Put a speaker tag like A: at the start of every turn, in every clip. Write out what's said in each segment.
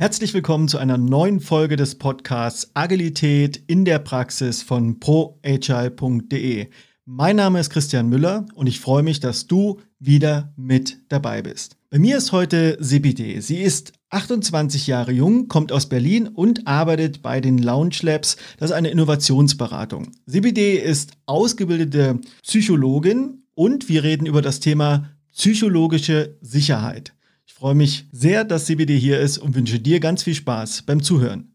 A: Herzlich willkommen zu einer neuen Folge des Podcasts Agilität in der Praxis von proagile.de. Mein Name ist Christian Müller und ich freue mich, dass du wieder mit dabei bist. Bei mir ist heute Sibide. Sie ist 28 Jahre jung, kommt aus Berlin und arbeitet bei den Lounge Labs. Das ist eine Innovationsberatung. Sibide ist ausgebildete Psychologin und wir reden über das Thema psychologische Sicherheit freue mich sehr, dass sie wieder hier ist und wünsche dir ganz viel Spaß beim Zuhören.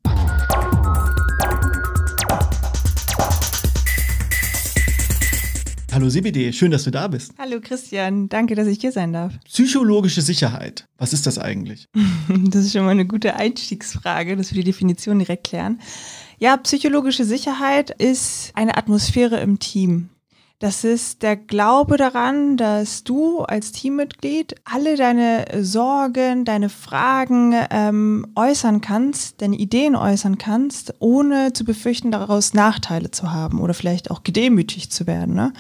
A: Hallo CBD, schön, dass du da bist.
B: Hallo Christian,
A: danke, dass ich hier sein darf. Psychologische Sicherheit, was ist das eigentlich?
B: das ist schon mal eine gute Einstiegsfrage, dass wir die Definition direkt klären. Ja, psychologische Sicherheit ist eine Atmosphäre im Team, das ist der Glaube daran, dass du als Teammitglied alle deine Sorgen, deine Fragen ähm, äußern kannst, deine Ideen äußern kannst, ohne zu befürchten, daraus Nachteile zu haben oder vielleicht auch gedemütigt zu werden. Ne?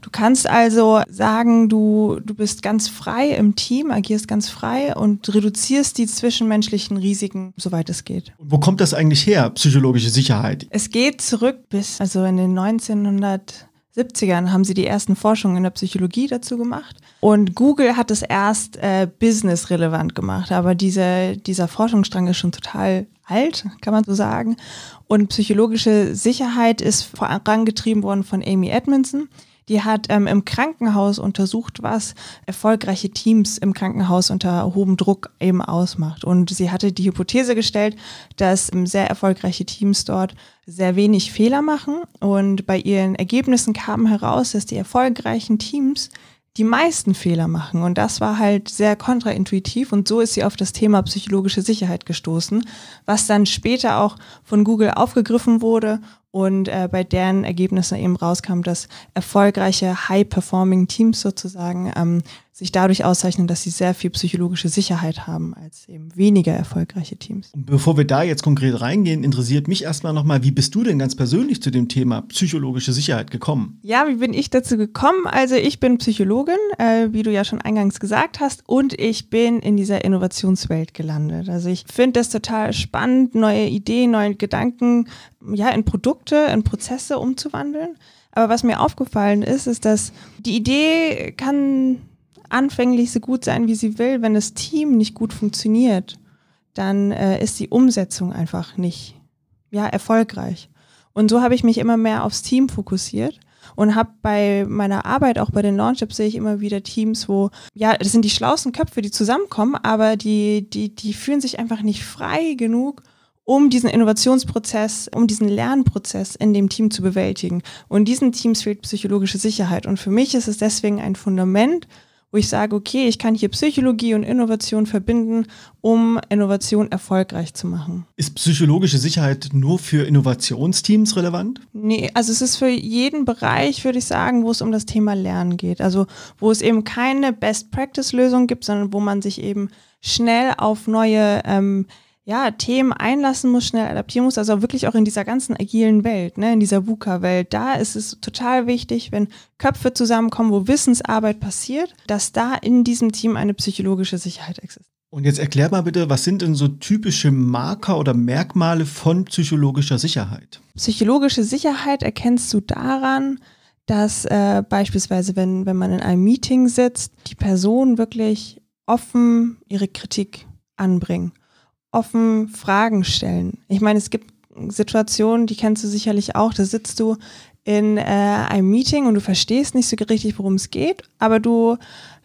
B: Du kannst also sagen, du, du bist ganz frei im Team, agierst ganz frei und reduzierst die zwischenmenschlichen Risiken, soweit es geht.
A: Und wo kommt das eigentlich her, psychologische Sicherheit?
B: Es geht zurück bis, also in den 1900 70ern haben sie die ersten Forschungen in der Psychologie dazu gemacht. Und Google hat es erst äh, business-relevant gemacht. Aber diese, dieser Forschungsstrang ist schon total alt, kann man so sagen. Und psychologische Sicherheit ist vorangetrieben worden von Amy Edmondson. Die hat ähm, im Krankenhaus untersucht, was erfolgreiche Teams im Krankenhaus unter hohem Druck eben ausmacht. Und sie hatte die Hypothese gestellt, dass ähm, sehr erfolgreiche Teams dort sehr wenig Fehler machen. Und bei ihren Ergebnissen kam heraus, dass die erfolgreichen Teams die meisten Fehler machen. Und das war halt sehr kontraintuitiv. Und so ist sie auf das Thema psychologische Sicherheit gestoßen, was dann später auch von Google aufgegriffen wurde und äh, bei deren Ergebnissen eben rauskam, dass erfolgreiche High-Performing-Teams sozusagen ähm, sich dadurch auszeichnen, dass sie sehr viel psychologische Sicherheit haben als eben weniger erfolgreiche Teams.
A: Bevor wir da jetzt konkret reingehen, interessiert mich erstmal nochmal, wie bist du denn ganz persönlich zu dem Thema psychologische Sicherheit gekommen?
B: Ja, wie bin ich dazu gekommen? Also ich bin Psychologin, äh, wie du ja schon eingangs gesagt hast, und ich bin in dieser Innovationswelt gelandet. Also ich finde das total spannend, neue Ideen, neue Gedanken ja, in Produkte, in Prozesse umzuwandeln. Aber was mir aufgefallen ist, ist, dass die Idee kann anfänglich so gut sein, wie sie will, wenn das Team nicht gut funktioniert, dann äh, ist die Umsetzung einfach nicht ja, erfolgreich. Und so habe ich mich immer mehr aufs Team fokussiert und habe bei meiner Arbeit, auch bei den Launch-Ups, sehe ich immer wieder Teams, wo, ja, das sind die schlauesten Köpfe, die zusammenkommen, aber die, die, die fühlen sich einfach nicht frei genug, um diesen Innovationsprozess, um diesen Lernprozess in dem Team zu bewältigen. Und diesen Teams fehlt psychologische Sicherheit. Und für mich ist es deswegen ein Fundament, wo ich sage, okay, ich kann hier Psychologie und Innovation verbinden, um Innovation erfolgreich zu machen.
A: Ist psychologische Sicherheit nur für Innovationsteams relevant?
B: Nee, also es ist für jeden Bereich, würde ich sagen, wo es um das Thema Lernen geht. Also wo es eben keine Best-Practice-Lösung gibt, sondern wo man sich eben schnell auf neue ähm, ja, Themen einlassen muss, schnell adaptieren muss, also wirklich auch in dieser ganzen agilen Welt, ne, in dieser VUCA-Welt, da ist es total wichtig, wenn Köpfe zusammenkommen, wo Wissensarbeit passiert, dass da in diesem Team eine psychologische Sicherheit existiert.
A: Und jetzt erklär mal bitte, was sind denn so typische Marker oder Merkmale von psychologischer Sicherheit?
B: Psychologische Sicherheit erkennst du daran, dass äh, beispielsweise, wenn, wenn man in einem Meeting sitzt, die Person wirklich offen ihre Kritik anbringen offen Fragen stellen. Ich meine, es gibt Situationen, die kennst du sicherlich auch, da sitzt du in äh, einem Meeting und du verstehst nicht so richtig, worum es geht, aber du,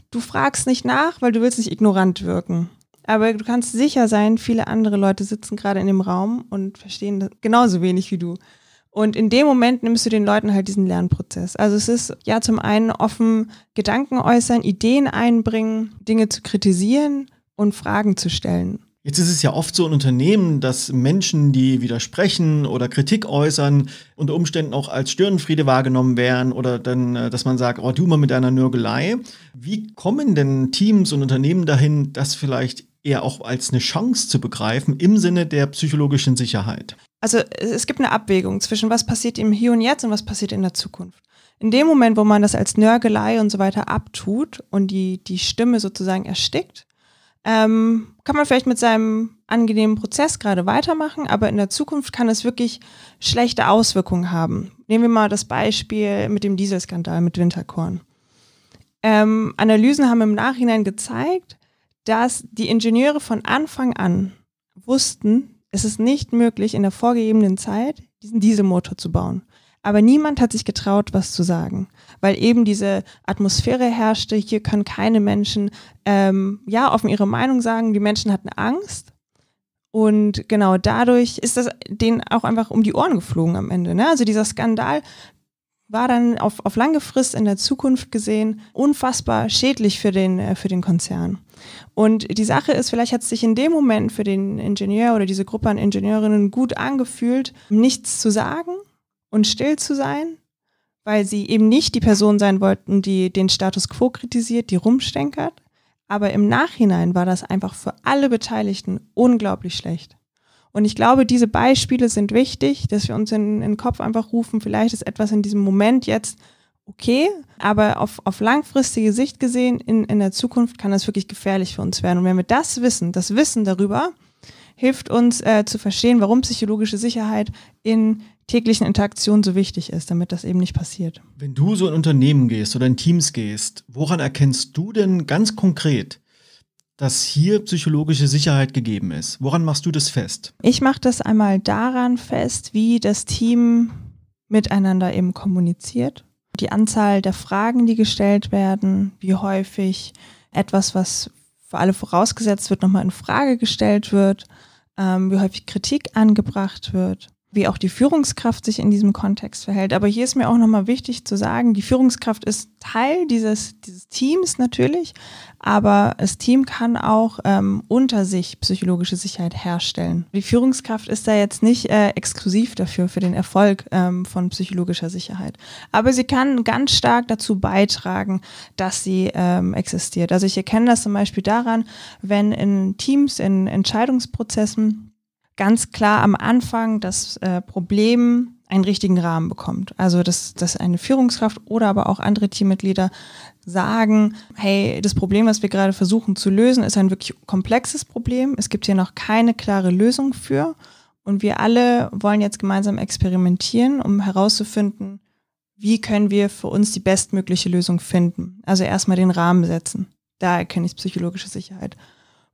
B: du fragst nicht nach, weil du willst nicht ignorant wirken. Aber du kannst sicher sein, viele andere Leute sitzen gerade in dem Raum und verstehen genauso wenig wie du. Und in dem Moment nimmst du den Leuten halt diesen Lernprozess. Also es ist ja zum einen offen Gedanken äußern, Ideen einbringen, Dinge zu kritisieren und Fragen zu stellen.
A: Jetzt ist es ja oft so in Unternehmen, dass Menschen, die widersprechen oder Kritik äußern, unter Umständen auch als Stirnfriede wahrgenommen werden oder dann, äh, dass man sagt, oh, du mal mit deiner Nörgelei. Wie kommen denn Teams und Unternehmen dahin, das vielleicht eher auch als eine Chance zu begreifen im Sinne der psychologischen Sicherheit?
B: Also es gibt eine Abwägung zwischen was passiert im Hier und Jetzt und was passiert in der Zukunft. In dem Moment, wo man das als Nörgelei und so weiter abtut und die, die Stimme sozusagen erstickt, ähm, kann man vielleicht mit seinem angenehmen Prozess gerade weitermachen, aber in der Zukunft kann es wirklich schlechte Auswirkungen haben. Nehmen wir mal das Beispiel mit dem Dieselskandal mit Winterkorn. Ähm, Analysen haben im Nachhinein gezeigt, dass die Ingenieure von Anfang an wussten, es ist nicht möglich, in der vorgegebenen Zeit diesen Dieselmotor zu bauen. Aber niemand hat sich getraut, was zu sagen, weil eben diese Atmosphäre herrschte, hier können keine Menschen ähm, ja offen ihre Meinung sagen, die Menschen hatten Angst. Und genau dadurch ist das denen auch einfach um die Ohren geflogen am Ende. Ne? Also dieser Skandal war dann auf, auf lange Frist in der Zukunft gesehen unfassbar schädlich für den, äh, für den Konzern. Und die Sache ist, vielleicht hat es sich in dem Moment für den Ingenieur oder diese Gruppe an Ingenieurinnen gut angefühlt, nichts zu sagen und still zu sein, weil sie eben nicht die Person sein wollten, die den Status quo kritisiert, die rumstenkert. Aber im Nachhinein war das einfach für alle Beteiligten unglaublich schlecht. Und ich glaube, diese Beispiele sind wichtig, dass wir uns in, in den Kopf einfach rufen, vielleicht ist etwas in diesem Moment jetzt okay, aber auf, auf langfristige Sicht gesehen, in, in der Zukunft kann das wirklich gefährlich für uns werden. Und wenn wir das wissen, das Wissen darüber, hilft uns äh, zu verstehen, warum psychologische Sicherheit in täglichen Interaktion so wichtig ist, damit das eben nicht passiert.
A: Wenn du so in Unternehmen gehst oder in Teams gehst, woran erkennst du denn ganz konkret, dass hier psychologische Sicherheit gegeben ist? Woran machst du das fest?
B: Ich mache das einmal daran fest, wie das Team miteinander eben kommuniziert. Die Anzahl der Fragen, die gestellt werden, wie häufig etwas, was für alle vorausgesetzt wird, nochmal in Frage gestellt wird, ähm, wie häufig Kritik angebracht wird wie auch die Führungskraft sich in diesem Kontext verhält. Aber hier ist mir auch nochmal wichtig zu sagen, die Führungskraft ist Teil dieses, dieses Teams natürlich, aber das Team kann auch ähm, unter sich psychologische Sicherheit herstellen. Die Führungskraft ist da jetzt nicht äh, exklusiv dafür, für den Erfolg ähm, von psychologischer Sicherheit. Aber sie kann ganz stark dazu beitragen, dass sie ähm, existiert. Also ich erkenne das zum Beispiel daran, wenn in Teams, in Entscheidungsprozessen, ganz klar am Anfang das äh, Problem einen richtigen Rahmen bekommt. Also dass, dass eine Führungskraft oder aber auch andere Teammitglieder sagen, hey, das Problem, was wir gerade versuchen zu lösen, ist ein wirklich komplexes Problem. Es gibt hier noch keine klare Lösung für. Und wir alle wollen jetzt gemeinsam experimentieren, um herauszufinden, wie können wir für uns die bestmögliche Lösung finden. Also erstmal den Rahmen setzen. Da erkenne ich psychologische Sicherheit.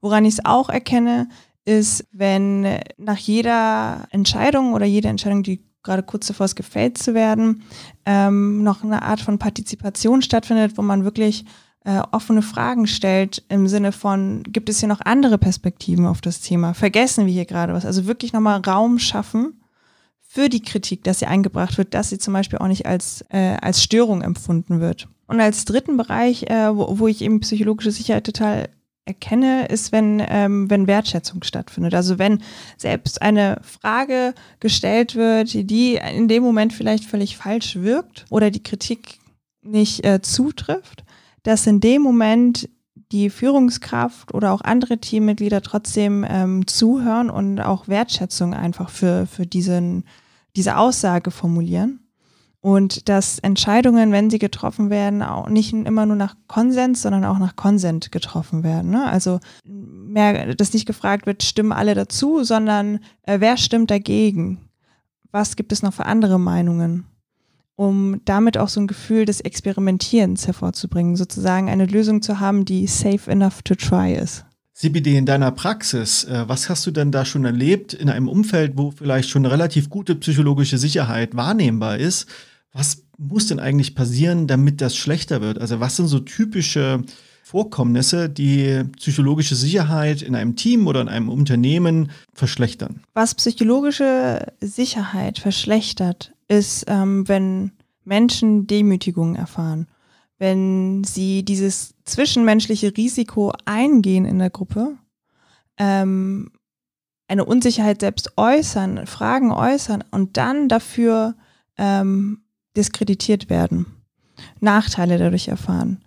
B: Woran ich es auch erkenne, ist, wenn nach jeder Entscheidung oder jede Entscheidung, die gerade kurz davor ist, gefällt zu werden, ähm, noch eine Art von Partizipation stattfindet, wo man wirklich äh, offene Fragen stellt im Sinne von, gibt es hier noch andere Perspektiven auf das Thema? Vergessen wir hier gerade was? Also wirklich nochmal Raum schaffen für die Kritik, dass sie eingebracht wird, dass sie zum Beispiel auch nicht als, äh, als Störung empfunden wird. Und als dritten Bereich, äh, wo, wo ich eben psychologische Sicherheit total erkenne, ist, wenn, ähm, wenn Wertschätzung stattfindet. Also wenn selbst eine Frage gestellt wird, die in dem Moment vielleicht völlig falsch wirkt oder die Kritik nicht äh, zutrifft, dass in dem Moment die Führungskraft oder auch andere Teammitglieder trotzdem ähm, zuhören und auch Wertschätzung einfach für, für diesen, diese Aussage formulieren. Und dass Entscheidungen, wenn sie getroffen werden, auch nicht immer nur nach Konsens, sondern auch nach Konsent getroffen werden. Ne? Also mehr, dass nicht gefragt wird, stimmen alle dazu, sondern äh, wer stimmt dagegen? Was gibt es noch für andere Meinungen? Um damit auch so ein Gefühl des Experimentierens hervorzubringen, sozusagen eine Lösung zu haben, die safe enough to try ist.
A: CBD in deiner Praxis, äh, was hast du denn da schon erlebt in einem Umfeld, wo vielleicht schon relativ gute psychologische Sicherheit wahrnehmbar ist? was muss denn eigentlich passieren, damit das schlechter wird? Also was sind so typische Vorkommnisse, die psychologische Sicherheit in einem Team oder in einem Unternehmen verschlechtern?
B: Was psychologische Sicherheit verschlechtert, ist, ähm, wenn Menschen Demütigungen erfahren, wenn sie dieses zwischenmenschliche Risiko eingehen in der Gruppe, ähm, eine Unsicherheit selbst äußern, Fragen äußern und dann dafür ähm, diskreditiert werden, Nachteile dadurch erfahren,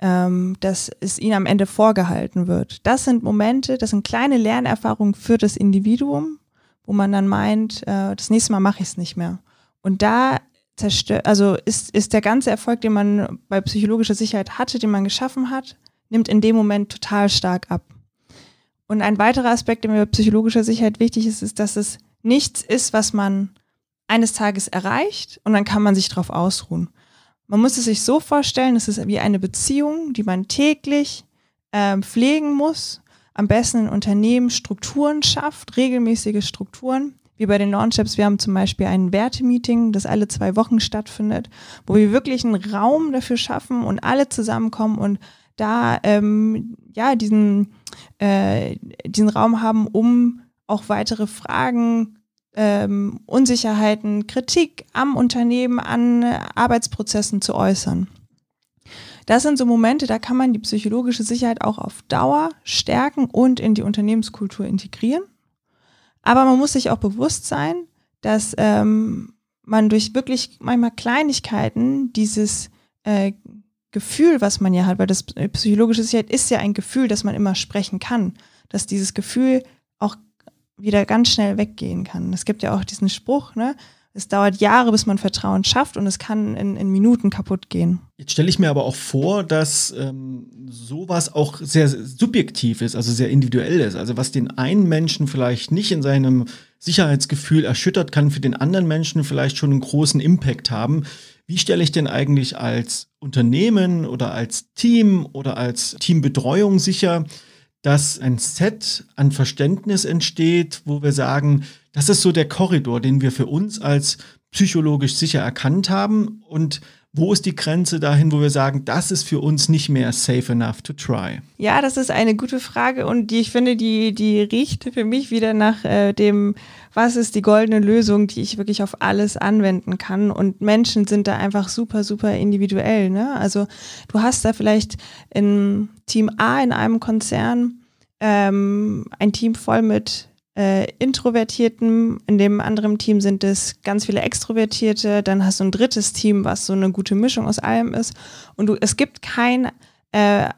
B: ähm, dass es ihnen am Ende vorgehalten wird. Das sind Momente, das sind kleine Lernerfahrungen für das Individuum, wo man dann meint, äh, das nächste Mal mache ich es nicht mehr. Und da zerstört, also ist, ist der ganze Erfolg, den man bei psychologischer Sicherheit hatte, den man geschaffen hat, nimmt in dem Moment total stark ab. Und ein weiterer Aspekt, der mir bei psychologischer Sicherheit wichtig ist, ist, dass es nichts ist, was man eines Tages erreicht und dann kann man sich darauf ausruhen. Man muss es sich so vorstellen, es ist wie eine Beziehung, die man täglich ähm, pflegen muss, am besten in Unternehmen Strukturen schafft, regelmäßige Strukturen. Wie bei den Launchips, wir haben zum Beispiel ein Wertemeeting, das alle zwei Wochen stattfindet, wo wir wirklich einen Raum dafür schaffen und alle zusammenkommen und da ähm, ja diesen, äh, diesen Raum haben, um auch weitere Fragen ähm, Unsicherheiten, Kritik am Unternehmen, an Arbeitsprozessen zu äußern. Das sind so Momente, da kann man die psychologische Sicherheit auch auf Dauer stärken und in die Unternehmenskultur integrieren. Aber man muss sich auch bewusst sein, dass ähm, man durch wirklich manchmal Kleinigkeiten dieses äh, Gefühl, was man ja hat, weil das äh, psychologische Sicherheit ist ja ein Gefühl, das man immer sprechen kann, dass dieses Gefühl auch wieder ganz schnell weggehen kann. Es gibt ja auch diesen Spruch, ne? Es dauert Jahre, bis man Vertrauen schafft und es kann in, in Minuten kaputt gehen.
A: Jetzt stelle ich mir aber auch vor, dass ähm, sowas auch sehr subjektiv ist, also sehr individuell ist. Also was den einen Menschen vielleicht nicht in seinem Sicherheitsgefühl erschüttert, kann für den anderen Menschen vielleicht schon einen großen Impact haben. Wie stelle ich denn eigentlich als Unternehmen oder als Team oder als Teambetreuung sicher, dass ein Set an Verständnis entsteht, wo wir sagen, das ist so der Korridor, den wir für uns als psychologisch sicher erkannt haben und wo ist die Grenze dahin, wo wir sagen, das ist für uns nicht mehr safe enough to try?
B: Ja, das ist eine gute Frage und die, ich finde, die, die riecht für mich wieder nach äh, dem, was ist die goldene Lösung, die ich wirklich auf alles anwenden kann. Und Menschen sind da einfach super, super individuell. Ne? Also du hast da vielleicht in Team A in einem Konzern ähm, ein Team voll mit äh, Introvertierten, in dem anderen Team sind es ganz viele Extrovertierte, dann hast du ein drittes Team, was so eine gute Mischung aus allem ist. Und du, es gibt kein äh,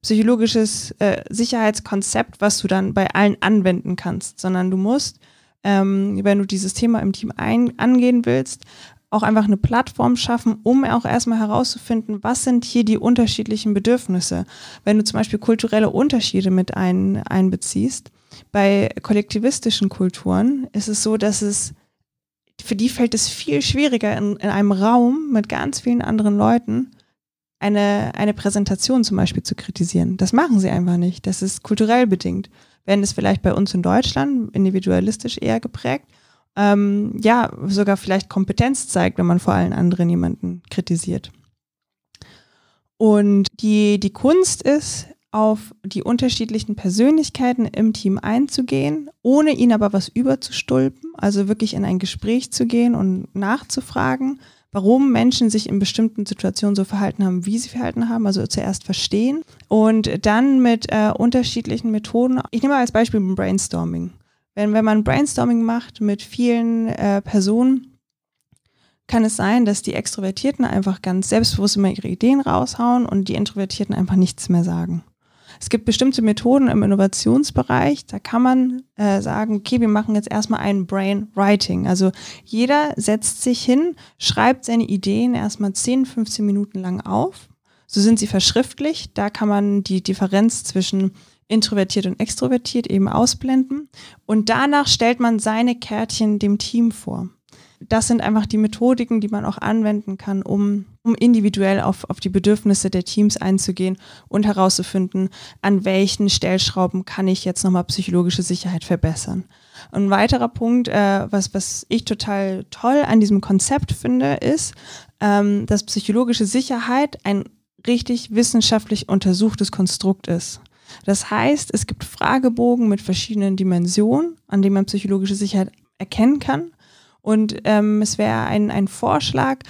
B: psychologisches äh, Sicherheitskonzept, was du dann bei allen anwenden kannst, sondern du musst, ähm, wenn du dieses Thema im Team ein, angehen willst, auch einfach eine Plattform schaffen, um auch erstmal herauszufinden, was sind hier die unterschiedlichen Bedürfnisse. Wenn du zum Beispiel kulturelle Unterschiede mit ein, einbeziehst, bei kollektivistischen Kulturen ist es so, dass es für die fällt es viel schwieriger, in, in einem Raum mit ganz vielen anderen Leuten eine, eine Präsentation zum Beispiel zu kritisieren. Das machen sie einfach nicht. Das ist kulturell bedingt. Wenn es vielleicht bei uns in Deutschland individualistisch eher geprägt, ähm, ja, sogar vielleicht Kompetenz zeigt, wenn man vor allen anderen jemanden kritisiert. Und die, die Kunst ist, auf die unterschiedlichen Persönlichkeiten im Team einzugehen, ohne ihnen aber was überzustulpen, also wirklich in ein Gespräch zu gehen und nachzufragen, warum Menschen sich in bestimmten Situationen so verhalten haben, wie sie verhalten haben, also zuerst verstehen und dann mit äh, unterschiedlichen Methoden. Ich nehme mal als Beispiel ein Brainstorming. Wenn, wenn man Brainstorming macht mit vielen äh, Personen, kann es sein, dass die Extrovertierten einfach ganz selbstbewusst immer ihre Ideen raushauen und die Introvertierten einfach nichts mehr sagen. Es gibt bestimmte Methoden im Innovationsbereich, da kann man äh, sagen, okay, wir machen jetzt erstmal ein Brainwriting. Also jeder setzt sich hin, schreibt seine Ideen erstmal 10, 15 Minuten lang auf. So sind sie verschriftlich. Da kann man die Differenz zwischen introvertiert und extrovertiert eben ausblenden. Und danach stellt man seine Kärtchen dem Team vor das sind einfach die Methodiken, die man auch anwenden kann, um, um individuell auf, auf die Bedürfnisse der Teams einzugehen und herauszufinden, an welchen Stellschrauben kann ich jetzt nochmal psychologische Sicherheit verbessern. ein weiterer Punkt, äh, was, was ich total toll an diesem Konzept finde, ist, ähm, dass psychologische Sicherheit ein richtig wissenschaftlich untersuchtes Konstrukt ist. Das heißt, es gibt Fragebogen mit verschiedenen Dimensionen, an denen man psychologische Sicherheit erkennen kann. Und ähm, es wäre ein, ein Vorschlag,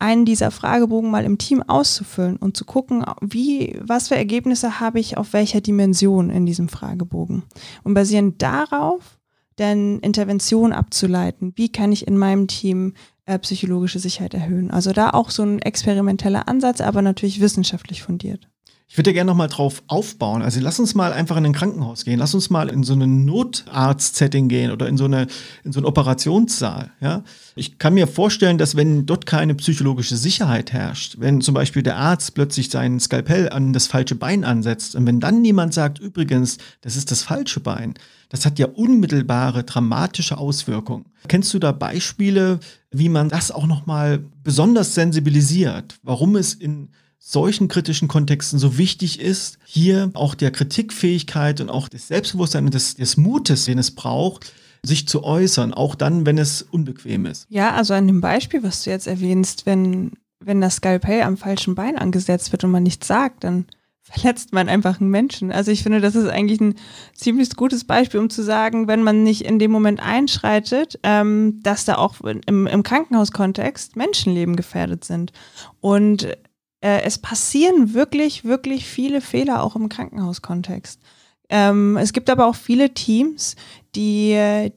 B: einen dieser Fragebogen mal im Team auszufüllen und zu gucken, wie, was für Ergebnisse habe ich auf welcher Dimension in diesem Fragebogen. Und basierend darauf dann Interventionen abzuleiten. Wie kann ich in meinem Team äh, psychologische Sicherheit erhöhen? Also da auch so ein experimenteller Ansatz, aber natürlich wissenschaftlich fundiert.
A: Ich würde gerne nochmal drauf aufbauen. Also lass uns mal einfach in ein Krankenhaus gehen. Lass uns mal in so einen Notarzt-Setting gehen oder in so, eine, in so einen Operationssaal. Ja? Ich kann mir vorstellen, dass wenn dort keine psychologische Sicherheit herrscht, wenn zum Beispiel der Arzt plötzlich seinen Skalpell an das falsche Bein ansetzt und wenn dann niemand sagt, übrigens, das ist das falsche Bein, das hat ja unmittelbare, dramatische Auswirkungen. Kennst du da Beispiele, wie man das auch nochmal besonders sensibilisiert, warum es in solchen kritischen Kontexten so wichtig ist, hier auch der Kritikfähigkeit und auch des Selbstbewusstseins und des, des Mutes, den es braucht, sich zu äußern, auch dann, wenn es unbequem ist.
B: Ja, also an dem Beispiel, was du jetzt erwähnst, wenn, wenn das Skalpell am falschen Bein angesetzt wird und man nichts sagt, dann verletzt man einfach einen Menschen. Also ich finde, das ist eigentlich ein ziemlich gutes Beispiel, um zu sagen, wenn man nicht in dem Moment einschreitet, ähm, dass da auch im, im Krankenhauskontext Menschenleben gefährdet sind. Und äh, es passieren wirklich, wirklich viele Fehler auch im Krankenhauskontext. Ähm, es gibt aber auch viele Teams, die, die, äh,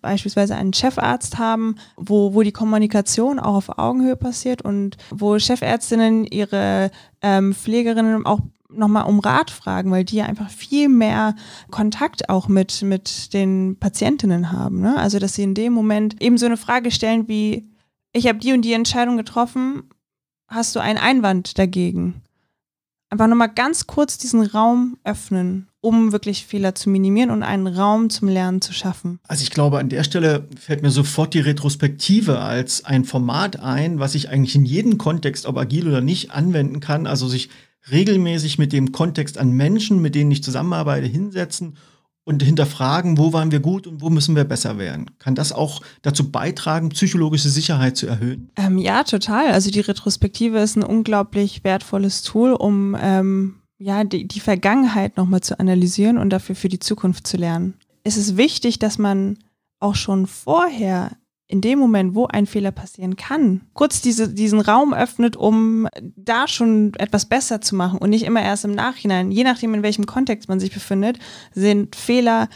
B: beispielsweise einen Chefarzt haben, wo, wo die Kommunikation auch auf Augenhöhe passiert und wo Chefärztinnen ihre ähm, Pflegerinnen auch nochmal um Rat fragen, weil die ja einfach viel mehr Kontakt auch mit, mit den Patientinnen haben. Ne? Also, dass sie in dem Moment eben so eine Frage stellen wie, ich habe die und die Entscheidung getroffen, hast du einen Einwand dagegen? Einfach nochmal ganz kurz diesen Raum öffnen, um wirklich Fehler zu minimieren und einen Raum zum Lernen zu schaffen.
A: Also ich glaube, an der Stelle fällt mir sofort die Retrospektive als ein Format ein, was ich eigentlich in jedem Kontext, ob agil oder nicht, anwenden kann. Also sich regelmäßig mit dem Kontext an Menschen, mit denen ich zusammenarbeite, hinsetzen und hinterfragen, wo waren wir gut und wo müssen wir besser werden. Kann das auch dazu beitragen, psychologische Sicherheit zu erhöhen?
B: Ähm, ja, total. Also die Retrospektive ist ein unglaublich wertvolles Tool, um ähm, ja, die, die Vergangenheit nochmal zu analysieren und dafür für die Zukunft zu lernen. Es ist wichtig, dass man auch schon vorher in dem Moment, wo ein Fehler passieren kann, kurz diese, diesen Raum öffnet, um da schon etwas besser zu machen und nicht immer erst im Nachhinein. Je nachdem, in welchem Kontext man sich befindet, sind Fehler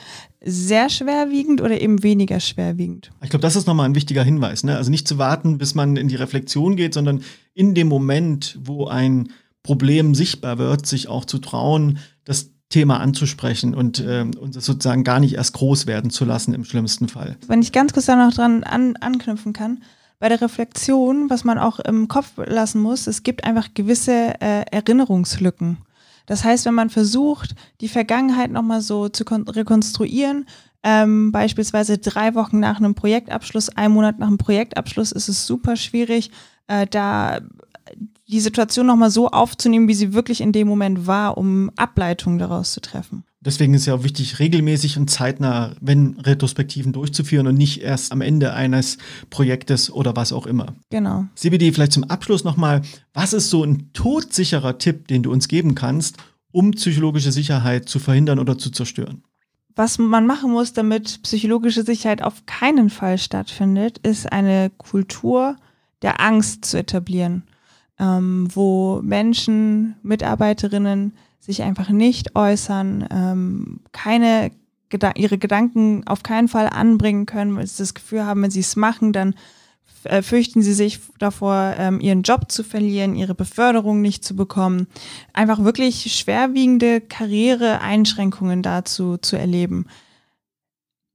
B: sehr schwerwiegend oder eben weniger schwerwiegend.
A: Ich glaube, das ist nochmal ein wichtiger Hinweis. Ne? Also nicht zu warten, bis man in die Reflexion geht, sondern in dem Moment, wo ein Problem sichtbar wird, sich auch zu trauen, dass Thema anzusprechen und ähm, uns sozusagen gar nicht erst groß werden zu lassen im schlimmsten Fall.
B: Wenn ich ganz kurz da noch dran an, anknüpfen kann, bei der Reflexion, was man auch im Kopf lassen muss, es gibt einfach gewisse äh, Erinnerungslücken. Das heißt, wenn man versucht, die Vergangenheit nochmal so zu rekonstruieren, ähm, beispielsweise drei Wochen nach einem Projektabschluss, ein Monat nach einem Projektabschluss, ist es super schwierig, äh, da die Situation nochmal so aufzunehmen, wie sie wirklich in dem Moment war, um Ableitungen daraus zu treffen.
A: Deswegen ist ja auch wichtig, regelmäßig und zeitnah, wenn Retrospektiven durchzuführen und nicht erst am Ende eines Projektes oder was auch immer. Genau. CBD, vielleicht zum Abschluss nochmal, was ist so ein todsicherer Tipp, den du uns geben kannst, um psychologische Sicherheit zu verhindern oder zu zerstören?
B: Was man machen muss, damit psychologische Sicherheit auf keinen Fall stattfindet, ist eine Kultur der Angst zu etablieren ähm, wo Menschen, Mitarbeiterinnen sich einfach nicht äußern, ähm, keine Geda ihre Gedanken auf keinen Fall anbringen können, weil sie das Gefühl haben, wenn sie es machen, dann äh, fürchten sie sich davor, ähm, ihren Job zu verlieren, ihre Beförderung nicht zu bekommen. Einfach wirklich schwerwiegende Karriereeinschränkungen dazu zu erleben.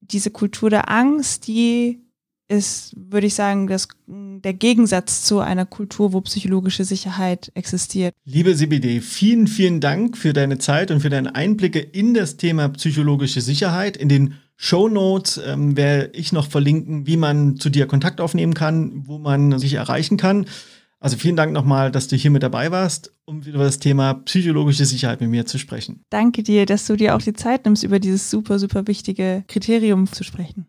B: Diese Kultur der Angst, die ist, würde ich sagen, das der Gegensatz
A: zu einer Kultur, wo psychologische Sicherheit existiert. Liebe CBD, vielen, vielen Dank für deine Zeit und für deine Einblicke in das Thema psychologische Sicherheit, in den Show Notes ähm, werde ich noch verlinken, wie man zu dir Kontakt aufnehmen kann, wo man sich erreichen kann. Also vielen Dank nochmal, dass du hier mit dabei warst, um über das Thema psychologische Sicherheit mit mir zu sprechen.
B: Danke dir, dass du dir auch die Zeit nimmst, über dieses super, super wichtige Kriterium zu sprechen.